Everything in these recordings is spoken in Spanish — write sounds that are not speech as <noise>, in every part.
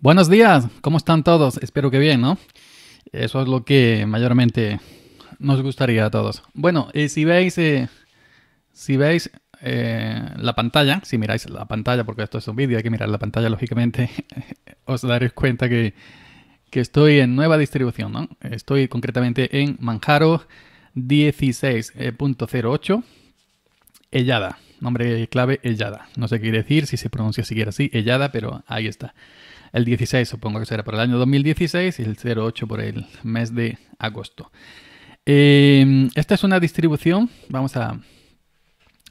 Buenos días, ¿cómo están todos? Espero que bien, ¿no? Eso es lo que mayormente nos gustaría a todos. Bueno, eh, si veis, eh, si veis eh, la pantalla, si miráis la pantalla, porque esto es un vídeo, hay que mirar la pantalla, lógicamente, <laughs> os daréis cuenta que, que, estoy en nueva distribución, ¿no? Estoy concretamente en Manjaro 16.08, Ellada, nombre clave Ellada. No sé qué quiere decir, si se pronuncia siquiera así, Ellada, pero ahí está el 16 supongo que será por el año 2016 y el 08 por el mes de agosto. Em, esta es una distribución, vamos a,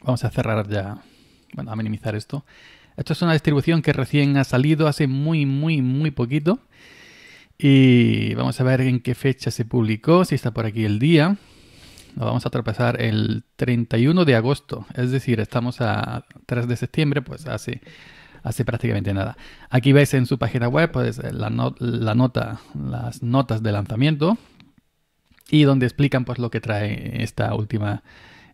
vamos a cerrar ya, bueno, a minimizar esto. Esta es una distribución que recién ha salido hace muy, muy, muy poquito. Y vamos a ver en qué fecha se publicó, si está por aquí el día. Lo vamos a tropezar el 31 de agosto, es decir, estamos a 3 de septiembre, pues hace hace prácticamente nada. Aquí veis en su página web pues, la, nota, las notas de lanzamiento y donde explican pues, lo que trae esta última,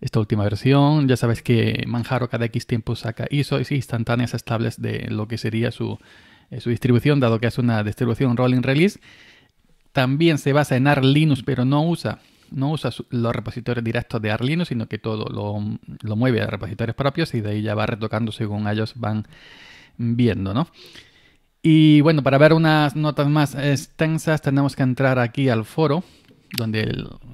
esta última versión. Ya sabéis que Manjaro cada X tiempo saca ISOs instantáneas estables de lo que sería eh, su, distribución, dado que es una distribución rolling release. También se basa en AR Linux, pero no usa no los repositorios directos de Linux sino que todo lo, lo, mueve a repositorios propios y de ahí ya va retocando según ellos van viendo, ¿no? Y bueno, para ver unas notas más extensas tenemos que entrar aquí al foro, donde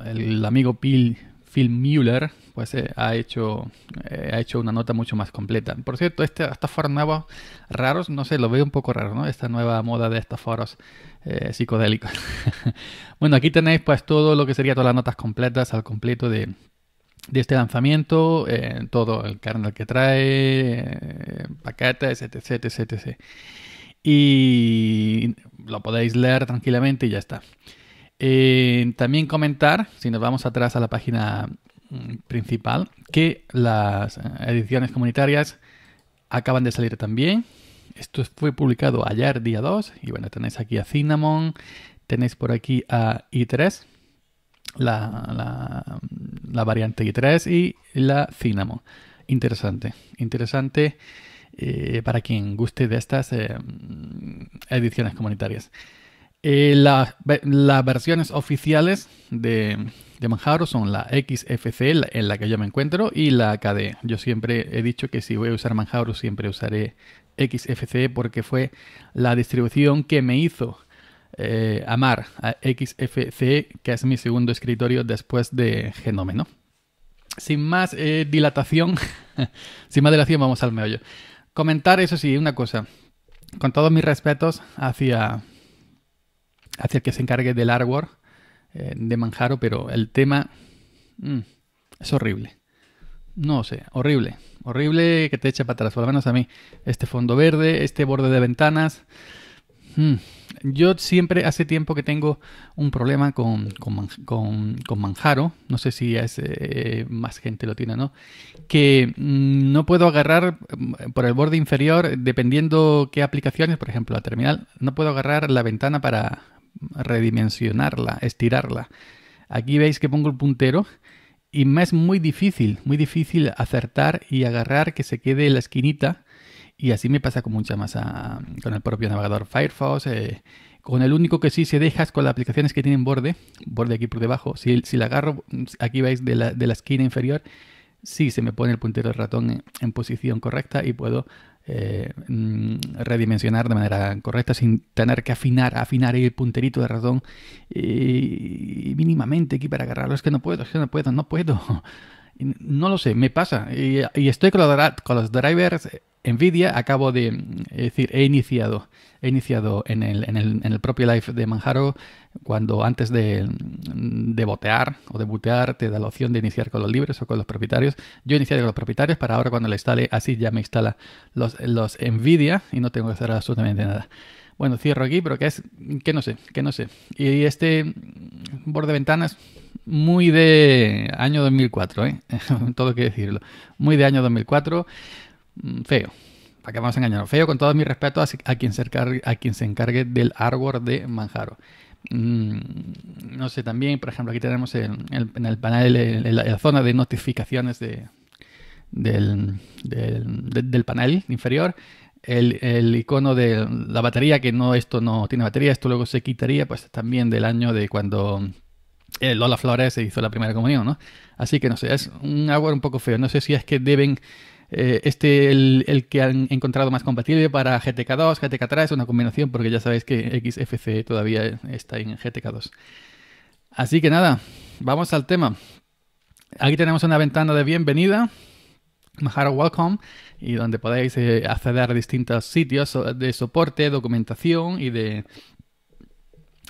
el, amigo Phil, Phil Mueller pues, eh, ha, hecho, eh, ha hecho una nota mucho más completa. Por cierto, este, estos foros nuevos raros, no sé, lo veo un poco raro, ¿no? Esta nueva moda de estos foros eh, psicodélicos. <laughs> bueno, aquí tenéis pues todo lo que sería todas las notas completas al completo de, de este lanzamiento, eh, todo el kernel que trae, paquetes, etc, etc, etc. Y lo podéis leer tranquilamente y ya está. Eh, también comentar, si nos vamos atrás a la página mm, principal, que las eh, ediciones comunitarias acaban de salir también. Esto fue publicado ayer, día 2, y bueno, tenéis aquí a Cinnamon, tenéis por aquí a i3, la, variante I3 y la Cinnamon. Interesante, interesante eh, para quien guste de estas eh, ediciones comunitarias. Eh, las versiones oficiales de, de Manjaro son la XFC, en la que yo me encuentro, y la KDE. Yo siempre he dicho que si voy a usar Manjaro siempre usaré XFC porque fue la distribución que me hizo eh, Amar, a XFCE, que es mi segundo escritorio después de Genómeno. Sin más eh, dilatación, <laughs> sin más dilación, vamos al meollo. Comentar, eso sí, una cosa. Con todos mis respetos hacia, hacia el que se encargue del hardware eh, de Manjaro, pero el tema mm, es horrible. No sé, horrible. Horrible que te eche para atrás, por lo menos a mí. Este fondo verde, este borde de ventanas. Mm. Yo siempre hace tiempo que tengo un problema con, Manjaro, no sé si eh, más gente lo tiene, o ¿no? Que mm, no puedo agarrar mm, por el borde inferior, dependiendo qué aplicaciones, por ejemplo, la terminal, no puedo agarrar la ventana para redimensionarla, estirarla. Aquí veis que pongo el puntero y me es muy difícil, muy difícil acertar y agarrar que se quede la esquinita y así me pasa con mucha más ah, con el propio navegador Firefox. Eh, con el único que sí se deja con las aplicaciones que tienen borde, borde aquí por debajo. Si, si la agarro, aquí veis de la, esquina inferior, sí se me pone el puntero de ratón en, posición correcta y puedo eh, mm, redimensionar de manera correcta sin tener que afinar, afinar el punterito de ratón eh, mínimamente aquí para agarrarlo. Es que no puedo, es que no puedo, no puedo. No lo sé, me pasa. Y, estoy con los, drivers eh, NVIDIA, acabo de mm, decir, he iniciado, he iniciado en el, propio live de Manjaro, cuando antes de, mm, botear o de botear te da la opción de iniciar con los libres o con los propietarios. Yo inicié con los propietarios para ahora cuando le instale, así ya me instala los, los NVIDIA y no tengo que hacer absolutamente nada. Bueno, cierro aquí, pero que es, que no sé, que no sé. Y este mm, borde de ventanas, muy de año 2004, ¿eh? <laughs> todo que decirlo. Muy de año 2004, mm, feo. ¿Para qué vamos a engañar? Feo con todo mi respeto a, quien, se encargue, a quien se encargue del hardware de Manjaro. Mm, no sé, también, por ejemplo, aquí tenemos en el panel, en la, zona de notificaciones de, del, panel inferior, el, el, icono de la batería, que no, esto no tiene batería, esto luego se quitaría, pues también del año de cuando eh, Lola Flores se hizo la primera comunión, ¿no? Así que no sé, es un agua un poco feo. No sé si es que deben eh, este el, el, que han encontrado más compatible para GTK2, GTK3, es una combinación porque ya sabéis que XFC todavía está en GTK2. Así que nada, vamos al tema. Aquí tenemos una ventana de bienvenida, Mahara Welcome, y donde podéis eh, acceder a distintos sitios de soporte, documentación y de,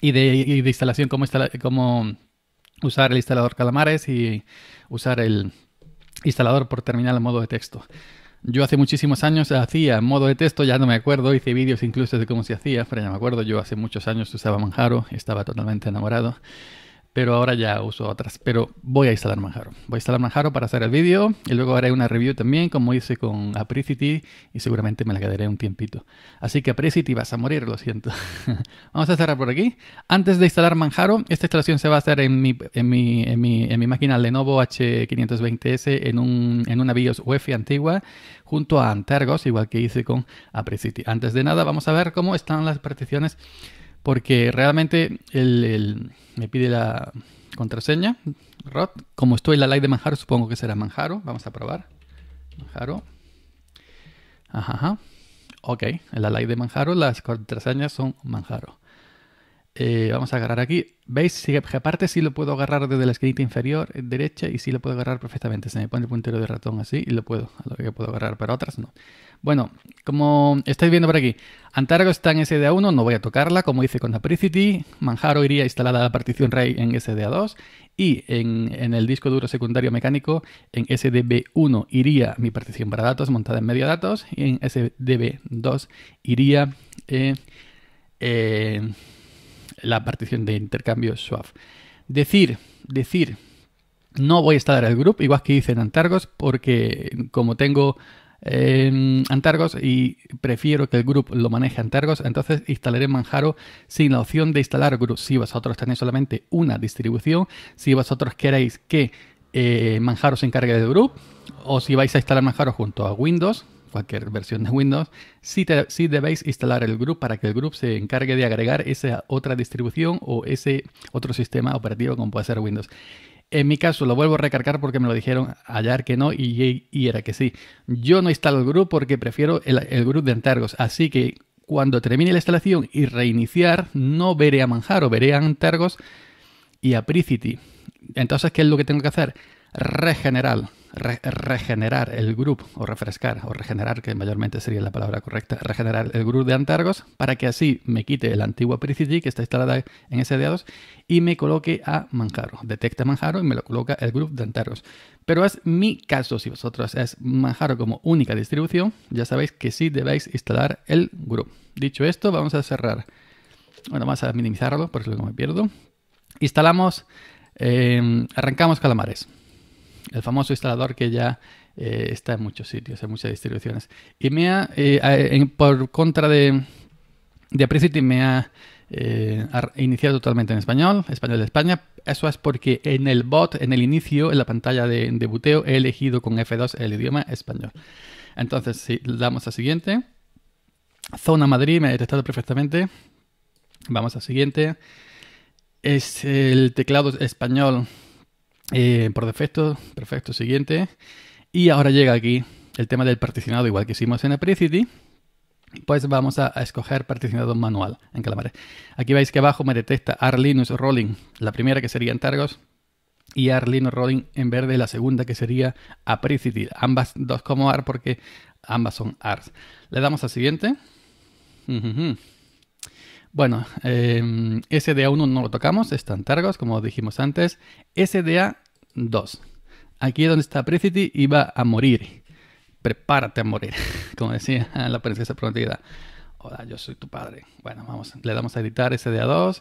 y de, instalación, como, como usar el instalador Calamares y usar el instalador por terminal en modo de texto. Yo hace muchísimos años hacía modo de texto, ya no me acuerdo, hice vídeos incluso de cómo se hacía, pero ya me acuerdo, yo hace muchos años usaba Manjaro, estaba totalmente enamorado pero ahora ya uso otras. Pero voy a instalar Manjaro. Voy a instalar Manjaro para hacer el vídeo y luego haré una review también, como hice con Apricity, y seguramente me la quedaré un tiempito. Así que Apricity vas a morir, lo siento. <laughs> Vamos a cerrar por aquí. Antes de instalar Manjaro, esta instalación se va a hacer en mi, en mi, en mi, máquina Lenovo H520S en, un, en una BIOS UEFI antigua junto a Antergos, igual que hice con Apricity. Antes de nada, vamos a ver cómo están las particiones porque realmente me pide la contraseña, Rod. Como estoy en la live de Manjaro, supongo que será Manjaro. Vamos a probar. Manjaro. Ajá, Ok, en la live de Manjaro las contraseñas son Manjaro. Eh, vamos a agarrar aquí. ¿Veis? Si, aparte sí lo puedo agarrar desde la esquinita inferior eh, derecha y sí lo puedo agarrar perfectamente. Se me pone el puntero de ratón así y lo puedo, a lo que puedo agarrar, para otras no. Bueno, como estáis viendo por aquí, Antargo está en SDA1, no voy a tocarla, como hice con Apricity. Manjaro iría instalada la partición RAID en SDA2 y en, el disco duro secundario mecánico, en SDB1 iría mi partición para datos montada en medio datos y en SDB2 iría... Eh, la partición de intercambio swap. Decir, decir, no voy a instalar el grupo, igual que hice Antargos, porque como tengo em, Antargos y prefiero que el grupo lo maneje Antargos, entonces instalaré Manjaro sin la opción de instalar group. Si vosotros tenéis solamente una distribución, si vosotros queréis que eh, Manjaro se encargue del grupo, o si vais a instalar Manjaro junto a Windows, cualquier versión de Windows, si debéis instalar el group para que el group se encargue de agregar esa otra distribución o ese otro sistema operativo como puede ser Windows. En mi caso, lo vuelvo a recargar porque me lo dijeron ayer que no y, era que sí. Yo no instalo el group porque prefiero el, el group de Antargos, Así que cuando termine la instalación y reiniciar, no veré a Manjaro, veré a Antargos y a Pricity. Entonces, ¿qué es lo que tengo que hacer? Regenerar regenerar el grupo, o refrescar, o regenerar, que mayormente sería la palabra correcta, regenerar el grupo de Antargos para que así me quite el antigua pcg que está instalada en SDA2 y me coloque a Manjaro. Detecta Manjaro y me lo coloca el grupo de Antargos. Pero es mi caso, si vosotros es Manjaro como única distribución, ya sabéis que si debéis instalar el grupo. Dicho esto, vamos a cerrar. Bueno, vamos a minimizarlo porque luego me pierdo. Instalamos, eh, arrancamos calamares el famoso instalador que ya eh, está en muchos sitios, en muchas distribuciones. Y me ha, eh, por contra de, de me ha, eh, iniciado totalmente en español, español de España. Eso es porque en el bot, en el inicio, en la pantalla de, de buteo, he elegido con F2 el idioma español. Entonces, si damos a siguiente, zona Madrid, me ha detectado perfectamente. Vamos a siguiente. Es el teclado español eh, por defecto, perfecto, siguiente. Y ahora llega aquí el tema del particionado, igual que hicimos en Apricity. Pues vamos a, escoger particionado manual en Calamares. Aquí veis que abajo me detecta Arlinus Rolling, la primera que sería en Targos, y Arlinus Rolling en verde, la segunda que sería Apricity. Ambas dos como AR porque ambas son ARS. Le damos a siguiente. Bueno, em, SDA1 no lo tocamos, están targos, como dijimos antes. SDA2. Aquí es donde está Precity y va a morir. Prepárate a morir, <laughs> como decía la princesa prometida. Hola, yo soy tu padre. Bueno, vamos, le damos a editar SDA2.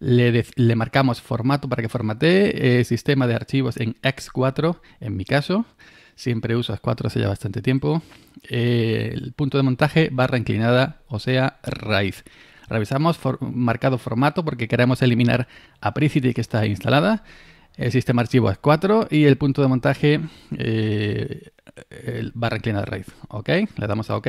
Le, marcamos formato para que formate, eh, sistema de archivos en X4, en mi caso. Siempre uso X4 hace ya bastante tiempo. Eh, el punto de montaje, barra inclinada, o sea, raíz. Revisamos marcado formato porque queremos eliminar Apricity que está instalada, el sistema archivo es 4 y el punto de montaje eh, el barra inclinada raíz. OK, le damos a OK.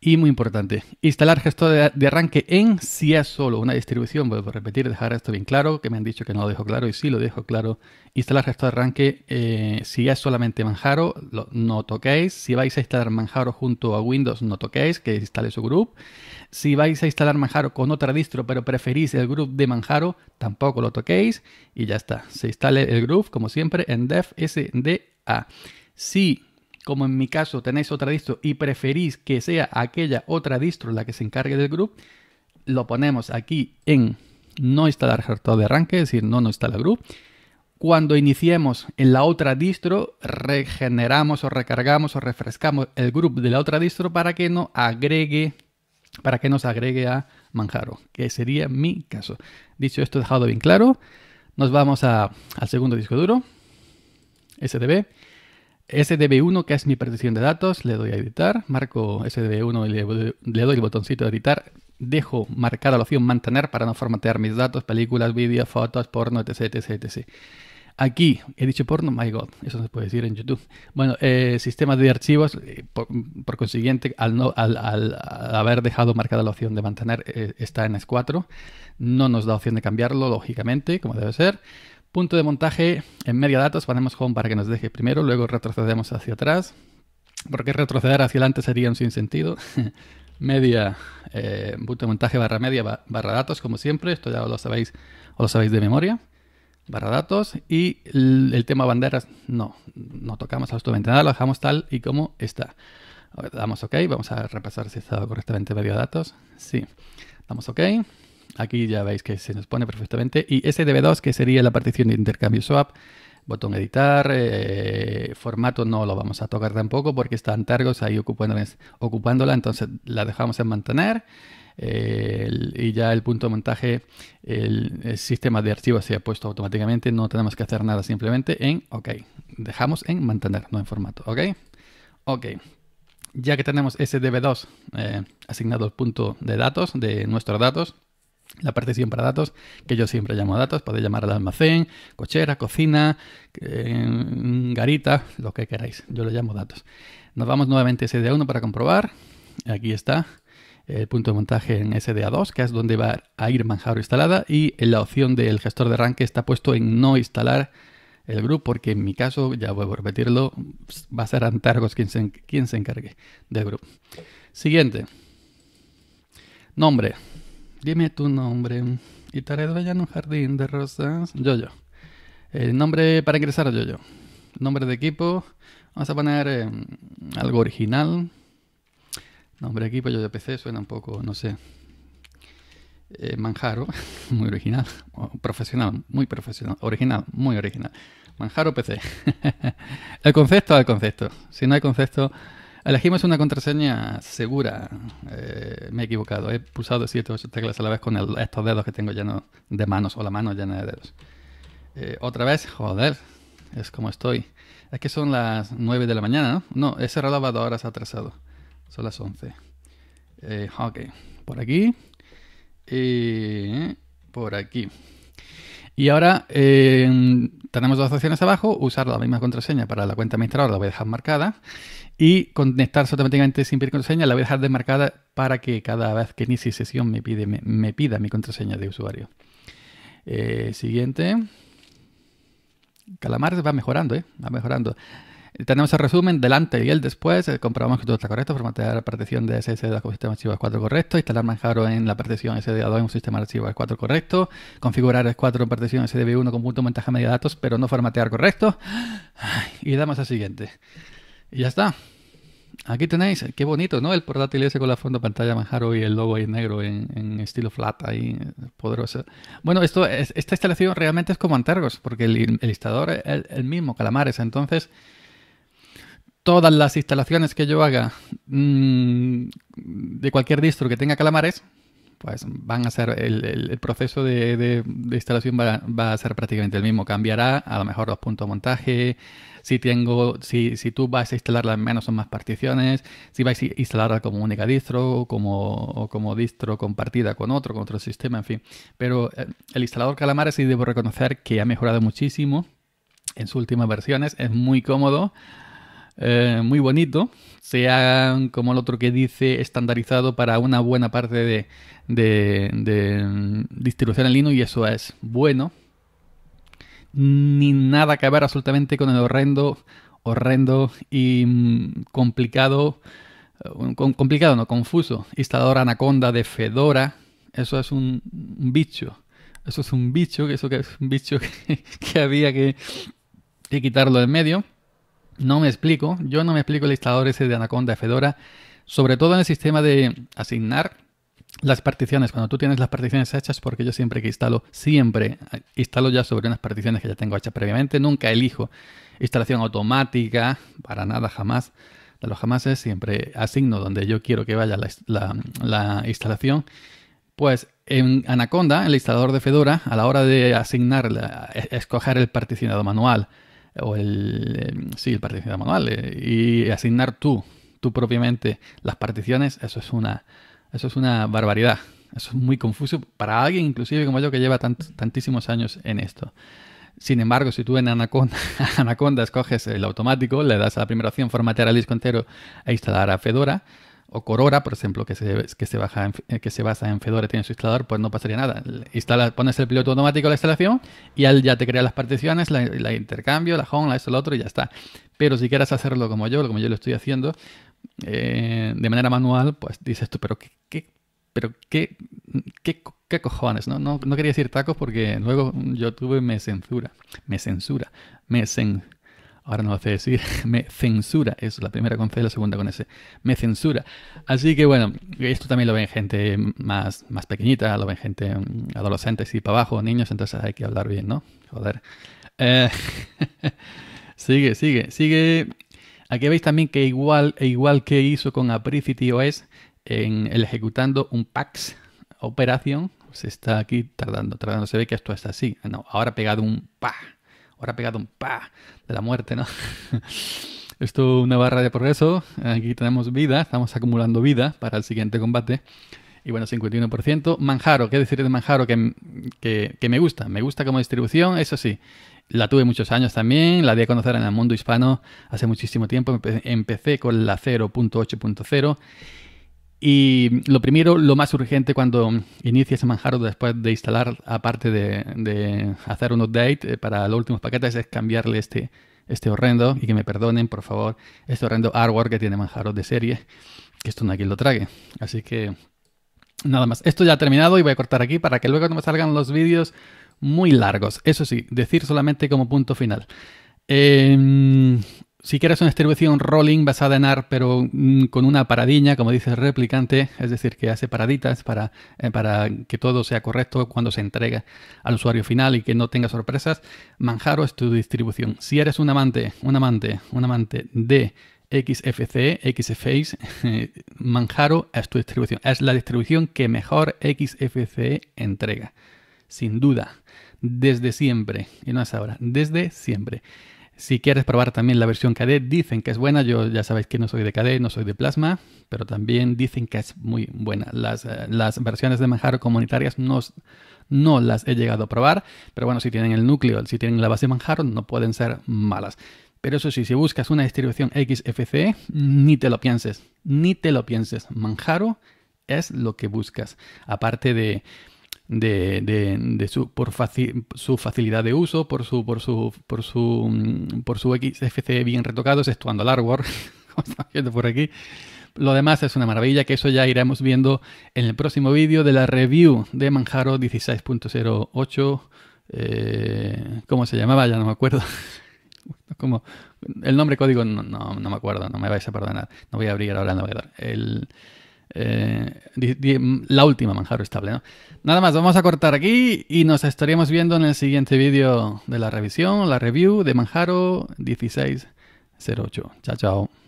Y muy importante, instalar gestor de, arranque en si es solo una distribución. Vuelvo a repetir, dejar esto bien claro, que me han dicho que no lo dejo claro y sí lo dejo claro. Instalar gestor de arranque eh, si es solamente Manjaro, no toquéis. Si vais a instalar Manjaro junto a Windows, no toquéis, que instale su group. Si vais a instalar Manjaro con otra distro, pero preferís el group de Manjaro, tampoco lo toquéis y ya está. Se instale el Groove, como siempre, en devsda. sda. Si, como en mi caso, tenéis otra distro y preferís que sea aquella otra distro la que se encargue del group, lo ponemos aquí en no instalar todo de arranque, es decir, no no instala group. cuando iniciemos en la otra distro, regeneramos o recargamos o refrescamos el grupo de la otra distro para que no agregue para que nos agregue a Manjaro, que sería mi caso. Dicho esto, dejado bien claro, nos vamos al segundo disco duro, SDB. SDB1, que es mi partición de datos, le doy a editar, marco SDB1 y le, doy el botoncito de editar, dejo marcada la opción mantener para no formatear mis datos, películas, vídeos, fotos, porno, etc, etc, etc. Aquí, he dicho porno, my god, eso se puede decir en YouTube. Bueno, eh, sistema de archivos, eh, por, consiguiente, al, al, haber dejado marcada la opción de mantener, eh, está en S4. No nos da opción de cambiarlo, lógicamente, como debe ser. Punto de montaje, en media datos ponemos home para que nos deje primero, luego retrocedemos hacia atrás, porque retroceder hacia adelante sería un sinsentido. <laughs> media, punto de montaje barra media barra datos, como siempre, esto ya lo sabéis, o lo sabéis de memoria barra datos y el, tema banderas no, no tocamos absolutamente nada, lo dejamos tal y como está. damos OK, vamos a repasar si está correctamente medio datos. Sí, damos OK. Aquí ya veis que se nos pone perfectamente. Y SDB2, que sería la partición de intercambio swap, botón editar, eh, formato no lo vamos a tocar tampoco porque están targos ahí ocupándola, entonces la dejamos en mantener y ya el punto de montaje, el, sistema de archivos se ha puesto automáticamente, no tenemos que hacer nada, simplemente en OK. Dejamos en mantener, no en formato, ¿ok? Ok. Ya que tenemos ese 2 eh, asignado al punto de datos, de nuestros datos, la partición para datos, que yo siempre llamo datos, podéis llamar al almacén, cochera, cocina, eh, garita, lo que queráis, yo lo llamo datos. Nos vamos nuevamente a SD1 para comprobar, aquí está, el punto de montaje en SDA2, que es donde va a ir Manjaro instalada, y la opción del gestor de arranque está puesto en no instalar el grupo, porque en mi caso, ya vuelvo a repetirlo, va a ser Antargos quien se, quien se encargue del grupo. Siguiente. Nombre. Dime tu nombre. Y te vaya en un jardín de rosas. yo El eh, nombre para ingresar a yo Nombre de equipo. Vamos a poner eh, algo original. Nombre de equipo, yo de PC suena un poco, no sé. Eh, Manjaro, <laughs> muy original. profesional, muy profesional. Original, muy original. Manjaro PC. <laughs> el concepto el concepto. Si no hay concepto, elegimos una contraseña segura. Eh, me he equivocado. He pulsado siete o 8 teclas a la vez con estos dedos que tengo llenos de manos o la mano llena de dedos. Eh, otra vez, joder, es como estoy. Es que son las 9 de la mañana, ¿no? No, ese reloj va dos horas atrasado. Son las 11. Eh, ok, por aquí. Y por aquí. Y ahora eh, tenemos dos opciones abajo, usar la misma contraseña para la cuenta administradora, la voy a dejar marcada, y conectarse automáticamente sin pedir contraseña, la voy a dejar desmarcada para que cada vez que inicie sesión me, pida mi contraseña de usuario. Eh, siguiente. Calamar va mejorando, ¿eh? Va mejorando. Tenemos el resumen delante y el después. Eh, comprobamos que todo está correcto. Formatear la partición de SSD con sistema archivo S4 correcto. Instalar Manjaro en la partición SDA2 en un sistema archivo S4 correcto. Configurar S4 en partición SDB1 con punto de montaje media datos, pero no formatear correcto. Y damos al siguiente. Y ya está. Aquí tenéis, qué bonito, ¿no? El portátil ese con la fondo pantalla Manjaro y el logo ahí negro en, estilo flat, ahí poderoso. Bueno, esto, esta instalación realmente es como Antargos, porque el, instalador es el, el mismo, Calamares. Entonces, todas las instalaciones que yo haga mm, de cualquier distro que tenga calamares, pues van a ser el, proceso de, instalación va, a ser prácticamente el mismo. Cambiará a lo mejor los puntos de montaje, si tengo, si, tú vas a instalarla en menos o más particiones, si vais a instalarla como única distro como, como distro compartida con otro, con otro sistema, en fin. Pero eh, el instalador Calamares sí debo reconocer que ha mejorado muchísimo en sus últimas versiones, es muy cómodo. Eh, muy bonito, sea como el otro que dice, estandarizado para una buena parte de, mm, distribución en Linux y eso es bueno. Ni nada que ver absolutamente con el horrendo, horrendo y mm, complicado, eh, complicado no, confuso, instalador Anaconda de Fedora. Eso es un, bicho. Eso es un bicho, que eso que es un bicho <laughs> que, había que, que quitarlo del medio. No me explico, yo no me explico el instalador ese de Anaconda Fedora, sobre todo en el sistema de asignar las particiones. Cuando tú tienes las particiones hechas, porque yo siempre que instalo, siempre instalo ya sobre unas particiones que ya tengo hechas previamente, nunca elijo instalación automática, para nada, jamás. De jamás es siempre asigno donde yo quiero que vaya la, la instalación. Pues en Anaconda, el instalador de Fedora, a la hora de asignar, e-, escoger el particionado manual, o el, em, sí, el manual, eh, y asignar tú, tú propiamente las particiones, eso es una, eso es una barbaridad. Eso es muy confuso para alguien inclusive como yo que lleva tantísimos años en esto. Sin embargo, si tú en Anaconda, <laughs> Anaconda escoges el automático, le das a la primera opción formatear al disco entero e instalar a Fedora, o Corora, por ejemplo, que se, que se, baja eh, que se basa en Fedora, y tiene su instalador, pues no pasaría nada. Instala, pones el piloto automático de la instalación y él ya te crea las particiones, la, intercambio, la home, la eso, lo otro y ya está. Pero si quieres hacerlo como yo, como yo lo estoy haciendo, eh, de manera manual, pues dices tú, pero ¿qué, pero qué, qué, cojones, ¿no? ¿no? ¿no? quería decir tacos porque luego YouTube me censura, me censura, me censura ahora no lo hace decir, <laughs> me censura, es la primera con C, la segunda con S, me censura. Así que bueno, esto también lo ven gente más, más pequeñita, lo ven gente mm, adolescente y para abajo, niños, entonces hay que hablar bien, ¿no? Joder. Eh, <laughs> sigue, sigue, sigue. Aquí veis también que igual, igual que hizo con Apricity OS, en el ejecutando un PAX operación, se está aquí tardando, tardando. Se ve que esto está así. No, ahora ha pegado un PA ahora ha pegado un pa de la muerte, ¿no? <laughs> Esto una barra de progreso. Aquí tenemos vida, estamos acumulando vida para el siguiente combate. Y bueno, 51%. Manjaro, ¿qué decir de Manjaro? Que, que, me gusta, me gusta como distribución, eso sí. La tuve muchos años también, la di a conocer en el mundo hispano hace muchísimo tiempo. Empecé con la 0.8.0 y lo primero, lo más urgente cuando inicies Manjaro después de instalar, aparte de, hacer un update eh, para los últimos paquetes, es cambiarle este, este horrendo, y que me perdonen, por favor, este horrendo hardware que tiene Manjaro de serie, que esto no quien lo trague. Así que nada más. Esto ya ha terminado y voy a cortar aquí para que luego no me salgan los vídeos muy largos. Eso sí, decir solamente como punto final. Eh, si quieres una distribución rolling basada en ARP, pero mm, con una paradiña, como dice el replicante, es decir, que hace paraditas para, eh, para que todo sea correcto cuando se entrega al usuario final y que no tenga sorpresas, Manjaro es tu distribución. Si eres un amante, un amante, un amante de XFCE, XFACE, eh, Manjaro es tu distribución. Es la distribución que mejor XFCE entrega. Sin duda. Desde siempre. Y no es ahora. Desde siempre. Si quieres probar también la versión KD, dicen que es buena. Yo ya sabéis que no soy de KD, no soy de Plasma, pero también dicen que es muy buena. Las, eh, versiones de Manjaro comunitarias no, no, las he llegado a probar, pero bueno, si tienen el núcleo, si tienen la base Manjaro, no pueden ser malas. Pero eso sí, si buscas una distribución XFCE, ni te lo pienses, ni te lo pienses. Manjaro es lo que buscas. Aparte de de, su, por su facilidad de uso, por su, por su, por su, mm, por su xfc bien retocado, exceptuando el hardware, <laughs> como por aquí. Lo demás es una maravilla, que eso ya iremos viendo en el próximo vídeo de la review de Manjaro 16.08. Eh, ¿Cómo se llamaba? Ya no me acuerdo. <laughs> el nombre código no, me acuerdo, no me vais a perdonar. No voy a abrir ahora el navegador. El, eh, la última Manjaro estable, Nada más, vamos a cortar aquí y nos estaríamos viendo en el siguiente vídeo de la revisión, la review de Manjaro 1608. Chao, chao.